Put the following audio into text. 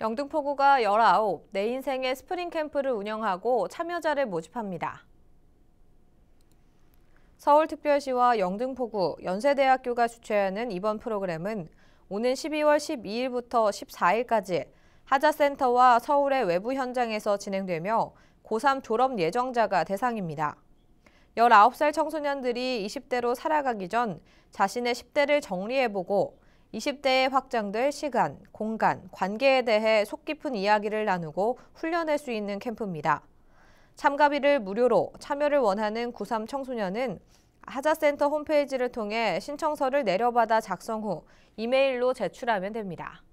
영등포구가 19, 내 인생의 스프링 캠프를 운영하고 참여자를 모집합니다. 서울특별시와 영등포구, 연세대학교가 주최하는 이번 프로그램은 오는 12월 12일부터 14일까지 하자센터와 서울의 외부 현장에서 진행되며 고3 졸업 예정자가 대상입니다. 19살 청소년들이 20대로 살아가기 전 자신의 10대를 정리해보고 20대에 확장될 시간, 공간, 관계에 대해 속 깊은 이야기를 나누고 훈련할 수 있는 캠프입니다. 참가비를 무료로 참여를 원하는 93 청소년은 하자센터 홈페이지를 통해 신청서를 내려받아 작성 후 이메일로 제출하면 됩니다.